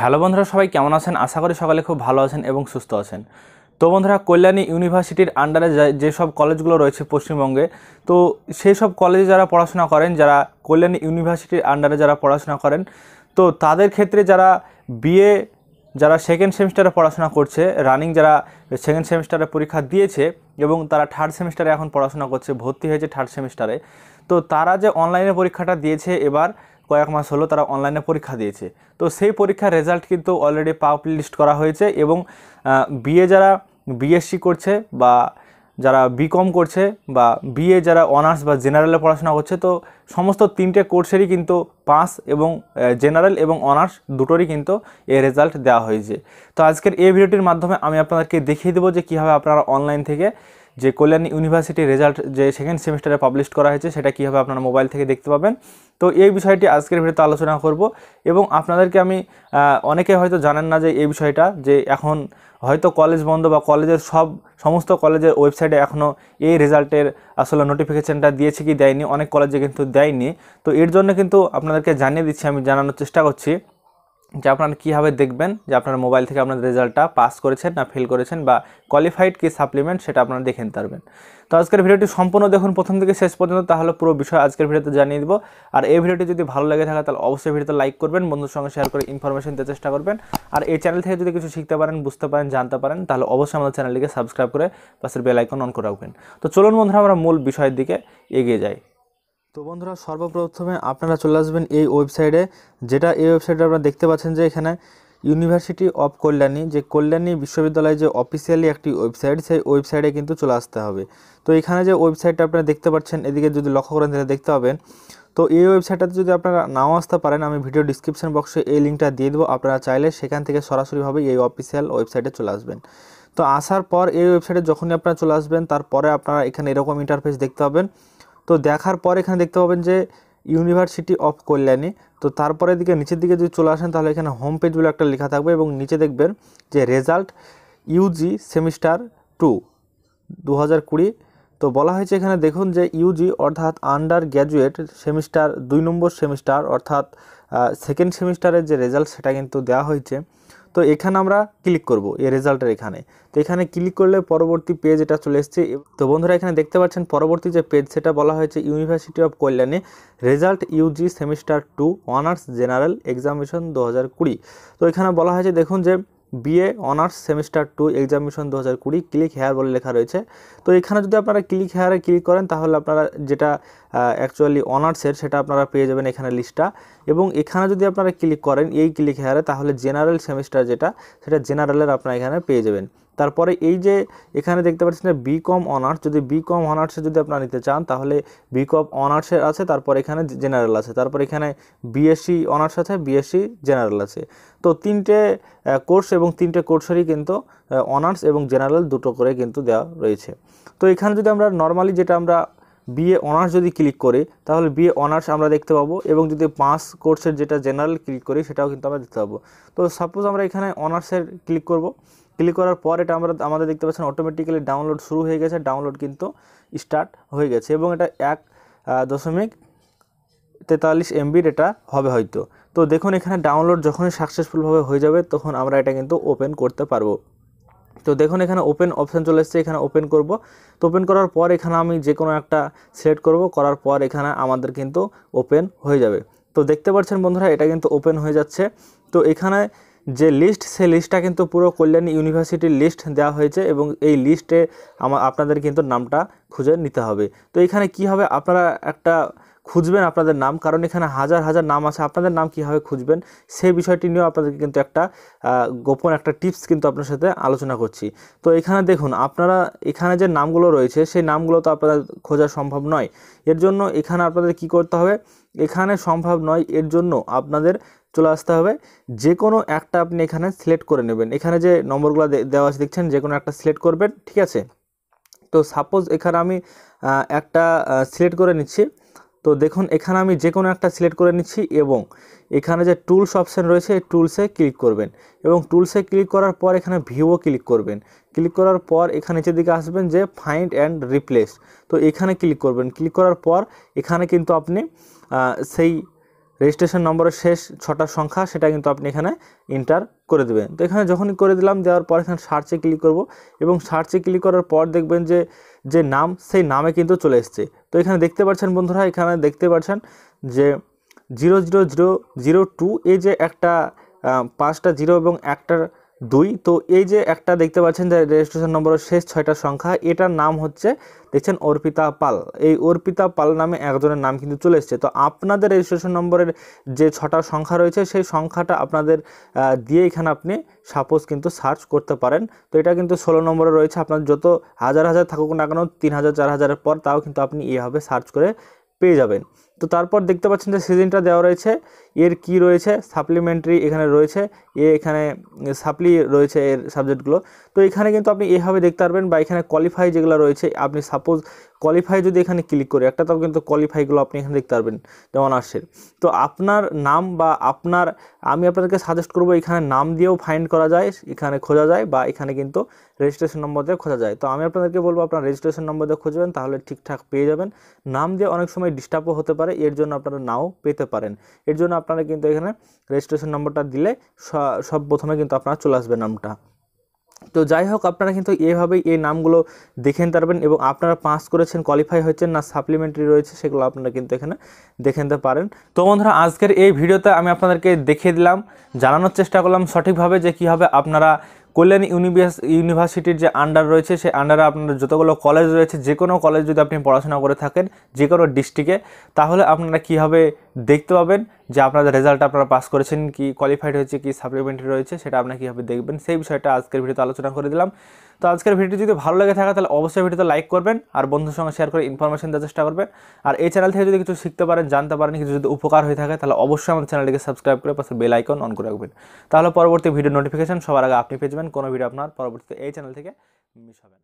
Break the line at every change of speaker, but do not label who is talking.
hello বন্ধুরা সবাই কেমন আছেন আশা করি সকালে খুব ভালো আছেন এবং সুস্থ আছেন তো বন্ধুরা কল্যাণী ইউনিভার্সিটির আন্ডারে যেসব কলেজগুলো রয়েছে পশ্চিমবঙ্গে তো সেই সব কলেজে যারা পড়াশোনা করেন যারা কল্যাণী ইউনিভার্সিটির আন্ডারে যারা পড়াশোনা করেন তো তাদের ক্ষেত্রে যারা বিএ যারা সেকেন্ড সেমিস্টারে পড়াশোনা করছে রানিং যারা সেকেন্ড সেমিস্টারে পরীক্ষা দিয়েছে এবং তারা থার্ড সেমিস্টারে এখন পড়াশোনা করছে ভর্তি হয়েছে থার্ড সেমিস্টারে তো তারা যে অনলাইনে পরীক্ষাটা দিয়েছে এবার কয়েক মাস হলো তারা অনলাইনে পরীক্ষা দিয়েছে তো সেই পরীক্ষার রেজাল্ট কিন্তু অলরেডি পাবলিশ করা হয়েছে এবং বিএ যারা বিএসসি করছে বা যারা বিকম করছে বা বিএ যারা অনার্স বা জেনারেলে পড়াশোনা করছে তো সমস্ত তিনটে কোর্সেরই কিন্তু পাস এবং জেনারেল এবং অনার্স দুটোরই কিন্তু এই রেজাল্ট দেওয়া হয়েছে তো আজকের এই ভিডিওটির মাধ্যমে আমি আপনাদেরকে দেখিয়ে দেবো যে কীভাবে আপনারা অনলাইন থেকে যে কল্যাণী ইউনিভার্সিটি রেজাল্ট যে সেকেন্ড সেমিস্টারে পাবলিশ করা হয়েছে সেটা কীভাবে আপনারা মোবাইল থেকে দেখতে পাবেন তো এই বিষয়টি আজকের ভিডিওতে আলোচনা করব এবং আপনাদেরকে আমি অনেকে হয়তো জানেন না যে এই বিষয়টা যে এখন হয়তো কলেজ বন্ধ বা কলেজের সব সমস্ত কলেজের ওয়েবসাইটে এখনও এই রেজাল্টের আসলে নোটিফিকেশানটা দিয়েছে কি দেয়নি অনেক কলেজে কিন্তু দেয়নি তো এর জন্য কিন্তু আপনাদেরকে জানিয়ে দিচ্ছি আমি জানানোর চেষ্টা করছি যে আপনারা কীভাবে দেখবেন যে আপনার মোবাইল থেকে আপনার রেজাল্টটা পাস করেছেন না ফেল করেছেন বা কোয়ালিফাইড কি সাপ্লিমেন্ট সেটা আপনারা দেখে নিতে পারবেন তো আজকের ভিডিওটি সম্পূর্ণ দেখুন প্রথম থেকে শেষ পর্যন্ত তাহলে পুরো বিষয় আজকের ভিডিওতে জানিয়ে দেবো আর এই ভিডিওটি যদি ভালো লাগে থাকে তাহলে অবশ্যই ভিডিওতে লাইক করবেন বন্ধুর সঙ্গে শেয়ার করে ইনফরমেশন দিতে চেষ্টা করবেন আর এই চ্যানেল থেকে যদি কিছু শিখতে পারেন বুঝতে পারেন জানতে পারেন তাহলে অবশ্যই আমাদের চ্যানেলটিকে সাবস্ক্রাইব করে পাশের বেল আইকন অন করে রাখবেন তো চলুন বন্ধুরা আমরা মূল বিষয়ের দিকে এগিয়ে যাই তো বন্ধুরা সর্বপ্রথমে আপনারা চলে আসবেন এই ওয়েবসাইটে যেটা এই ওয়েবসাইটে আপনারা দেখতে পাচ্ছেন যে এখানে ইউনিভার্সিটি অফ কল্যাণী যে কল্যাণী বিশ্ববিদ্যালয় যে অফিসিয়ালি একটি ওয়েবসাইট সেই ওয়েবসাইটে কিন্তু চলে আসতে হবে তো এখানে যে ওয়েবসাইটটা আপনারা দেখতে পাচ্ছেন এদিকে যদি লক্ষ্য করেন তাহলে দেখতে পাবেন তো এই ওয়েবসাইটটাতে যদি আপনারা নাও আসতে পারেন আমি ভিডিও ডিসক্রিপশন বক্সে এই লিঙ্কটা দিয়ে দেবো আপনারা চাইলে সেখান থেকে সরাসরিভাবে এই অফিসিয়াল ওয়েবসাইটে চলে আসবেন তো আসার পর এই ওয়েবসাইটে যখনই আপনারা চলে আসবেন তারপরে আপনারা এখানে এরকম ইন্টারফেস দেখতে পাবেন তো দেখার পর এখানে দেখতে পাবেন যে ইউনিভার্সিটি অফ কল্যাণী তো তারপরে দিকে নিচের দিকে যদি চলে আসেন তাহলে এখানে হোম পেজ বলে একটা লেখা থাকবে এবং নিচে দেখবেন যে রেজাল্ট ইউজি সেমিস্টার টু দু তো বলা হয়েছে এখানে দেখুন যে ইউজি অর্থাৎ আন্ডার গ্র্যাজুয়েট সেমিস্টার দুই নম্বর সেমিস্টার অর্থাৎ সেকেন্ড সেমিস্টারের যে রেজাল্ট সেটা কিন্তু দেওয়া হয়েছে তো এখানে আমরা ক্লিক করব এই রেজাল্টের এখানে তো এখানে ক্লিক করলে পরবর্তী পেজ এটা চলে এসছে তো বন্ধুরা এখানে দেখতে পাচ্ছেন পরবর্তী যে পেজ সেটা বলা হয়েছে ইউনিভার্সিটি অফ কল্যাণে result UG semester two honours general examination দু তো এখানে বলা হয়েছে দেখুন যে B A honours semester two examination দু হাজার কুড়ি ক্লিক হেয়ার বলে লেখা রয়েছে তো এখানে যদি আপনারা ক্লিক হেয়ারে ক্লিক করেন তাহলে আপনারা যেটা অ্যাকচুয়ালি অনার্সের সেটা আপনারা পেয়ে যাবেন এখানে লিস্টটা এবং এখানে যদি আপনারা ক্লিক করেন এই ক্লিক হেয়ারে তাহলে জেনারেল সেমিস্টার যেটা সেটা জেনারেলের আপনারা এখানে পেয়ে যাবেন তারপরে এই যে এখানে দেখতে পাচ্ছেন বি কম অনার্স যদি বি কম অনার্সে যদি আপনারা নিতে চান তাহলে বি কম অনার্সের আছে তারপর এখানে জেনারেল আছে তারপর এখানে বিএসসি অনার্স e আছে বিএসসি জেনারেল e আছে তো তিনটে কোর্স এবং তিনটে কোর্সেরই কিন্তু অনার্স এবং জেনারেল দুটো করে কিন্তু দেওয়া রয়েছে তো এখানে যদি আমরা নর্মালি যেটা আমরা বিএ অনার্স যদি ক্লিক করি তাহলে বিএ অনার্স আমরা দেখতে পাবো এবং যদি পাঁচ কোর্সের যেটা জেনারেল ক্লিক করি সেটাও কিন্তু আমরা দেখতে পাবো তো সাপোজ আমরা এখানে অনার্সের ক্লিক করব ক্লিক করার পর এটা আমরা আমাদের দেখতে পাচ্ছেন অটোমেটিক্যালি ডাউনলোড শুরু হয়ে গেছে ডাউনলোড কিন্তু স্টার্ট হয়ে গেছে এবং এটা এক দশমিক তেতাল্লিশ এমবির এটা হবে হয়তো তো দেখুন এখানে ডাউনলোড যখনই সাকসেসফুলভাবে হয়ে যাবে তখন আমরা এটা কিন্তু ওপেন করতে পারবো তো দেখুন এখানে ওপেন অপশান চলে এসছে এখানে ওপেন করব তো ওপেন করার পর এখানে আমি যে কোনো একটা সিলেক্ট করব করার পর এখানে আমাদের কিন্তু ওপেন হয়ে যাবে তো দেখতে পাচ্ছেন বন্ধুরা এটা কিন্তু ওপেন হয়ে যাচ্ছে তো এখানে যে লিস্ট সেই লিস্টটা কিন্তু পুরো কল্যাণী ইউনিভার্সিটির লিস্ট দেওয়া হয়েছে এবং এই লিস্টে আমার আপনাদের কিন্তু নামটা খুঁজে নিতে হবে তো এখানে কি হবে আপনারা একটা খুঁজবেন আপনাদের নাম কারণ এখানে হাজার হাজার নাম আছে আপনাদের নাম কিভাবে খুঁজবেন সেই বিষয়টি নিয়েও আপনাদেরকে কিন্তু একটা গোপন একটা টিপস কিন্তু আপনার সাথে আলোচনা করছি তো এখানে দেখুন আপনারা এখানে যে নামগুলো রয়েছে সেই নামগুলো তো আপনাদের খোঁজা সম্ভব নয় এর জন্য এখানে আপনাদের কি করতে হবে এখানে সম্ভব নয় এর জন্য আপনাদের চলে আসতে হবে যে কোনো একটা আপনি এখানে সিলেক্ট করে নেবেন এখানে যে নম্বরগুলো দেওয়া আছে দেখছেন যে কোনো একটা সিলেক্ট করবেন ঠিক আছে তো সাপোজ এখানে আমি একটা সিলেক্ট করে নিচ্ছি তো দেখুন এখানে আমি যে কোনো একটা সিলেক্ট করে নিচ্ছি এবং এখানে যে টুলস অপশান রয়েছে এই টুলসে ক্লিক করবেন এবং টুলসে ক্লিক করার পর এখানে ভিউও ক্লিক করবেন ক্লিক করার পর এখানে নিচের দিকে আসবেন যে ফাইন্ড অ্যান্ড রিপ্লেস তো এখানে ক্লিক করবেন ক্লিক করার পর এখানে কিন্তু আপনি সেই রেজিস্ট্রেশন নম্বরের শেষ ছটা সংখ্যা সেটা কিন্তু আপনি এখানে এন্টার করে দেবেন তো এখানে যখনই করে দিলাম দেওয়ার পর এখানে সার্চে ক্লিক করব এবং সার্চে ক্লিক করার পর দেখবেন যে যে নাম সেই নামে কিন্তু চলে এসছে তো এখানে দেখতে পাচ্ছেন বন্ধুরা এখানে দেখতে পাচ্ছেন যে zero zero zero zero two এই যে একটা পাঁচটা জিরো এবং একটা দুই তো এই যে একটা দেখতে পাচ্ছেন যে রেজিস্ট্রেশন নম্বরের শেষ ছয়টা সংখ্যা এটার নাম হচ্ছে দেখছেন অর্পিতা পাল এই অর্পিতা পাল নামে একজনের নাম কিন্তু চলে এসছে তো আপনাদের রেজিস্ট্রেশন নম্বরের যে ছটা সংখ্যা রয়েছে সেই সংখ্যাটা আপনাদের দিয়ে এখানে আপনি সাপোজ কিন্তু সার্চ করতে পারেন তো এটা কিন্তু ষোলো নম্বরে রয়েছে আপনার যত হাজার হাজার থাকুক না কেন তিন হাজার চার হাজারের পর তাও কিন্তু আপনি এইভাবে সার্চ করে পেয়ে যাবেন তো তারপর দেখতে পাচ্ছেন যে সিজনটা দেওয়া রয়েছে এর কি রয়েছে সাপ্লিমেন্টারি এখানে রয়েছে এ এখানে সাপ্লি রয়েছে এর সাবজেক্টগুলো তো এখানে কিন্তু আপনি এভাবে দেখতে পারবেন বা এখানে কোয়ালিফাই যেগুলো রয়েছে আপনি সাপোজ কোয়ালিফাই যদি এখানে ক্লিক করে একটা তাও কিন্তু কোয়ালিফাইগুলো আপনি এখানে দেখতে পারবেন যেমন আসছে তো আপনার নাম বা আপনার আমি আপনাদেরকে সাজেস্ট করব এখানে নাম দিয়েও ফাইন্ড করা যায় এখানে খোঁজা যায় বা এখানে কিন্তু রেজিস্ট্রেশন নম্বর দিয়ে খোঁজা যায় তো আমি আপনাদেরকে বলবো আপনার রেজিস্ট্রেশন নম্বর দিয়ে খুঁজবেন তাহলে ঠিকঠাক পেয়ে যাবেন নাম দিয়ে অনেক সময় ডিস্টার্বও হতে পারে পারে এর জন্য আপনারা নাও পেতে পারেন এর জন্য আপনারা কিন্তু এখানে রেজিস্ট্রেশন নম্বরটা দিলে সব প্রথমে কিন্তু আপনারা চলে আসবে নামটা তো যাই হোক আপনারা কিন্তু এভাবেই এই নামগুলো দেখে নিতে পারবেন এবং আপনারা পাস করেছেন কোয়ালিফাই হয়েছেন না সাপ্লিমেন্টারি রয়েছে সেগুলো আপনারা কিন্তু এখানে দেখে নিতে পারেন তো বন্ধুরা আজকের এই ভিডিওতে আমি আপনাদেরকে দেখিয়ে দিলাম জানানোর চেষ্টা করলাম সঠিকভাবে যে কীভাবে আপনারা কল্যাণী ইউনিভার্স ইউনিভার্সিটির যে আন্ডার রয়েছে সেই আন্ডারে আপনার যতগুলো কলেজ রয়েছে যে কোনো কলেজ যদি আপনি পড়াশোনা করে থাকেন যে কোনো ডিস্ট্রিক্টে তাহলে আপনারা কীভাবে দেখতে পাবেন যে আপনাদের রেজাল্ট আপনারা পাস করেছেন কি কোয়ালিফাইড হয়েছে কি সাপ্লিমেন্টারি রয়েছে সেটা আপনারা কীভাবে দেখবেন সেই বিষয়টা আজকের ভিডিওতে আলোচনা করে দিলাম তো আজকের ভিডিও যদি ভালো লাগে থাকে তাহলে অবশ্যই ভিডিওতে লাইক করবেন আর বন্ধুর সঙ্গে শেয়ার করে ইনফরমেশন দেওয়ার চেষ্টা করবেন আর এই চ্যানেল থেকে যদি কিছু শিখতে পারেন জানতে পারেন কিছু যদি উপকার হয়ে থাকে তাহলে অবশ্যই আমাদের চ্যানেলটিকে সাবস্ক্রাইব করে পাশে বেল আইকন অন করে রাখবেন তাহলে পরবর্তী ভিডিও নোটিফিকেশন সবার আগে আপনি পেয়ে যাবেন কোনো ভিডিও আপনার পরবর্তীতে এই চ্যানেল থেকে মিস হবে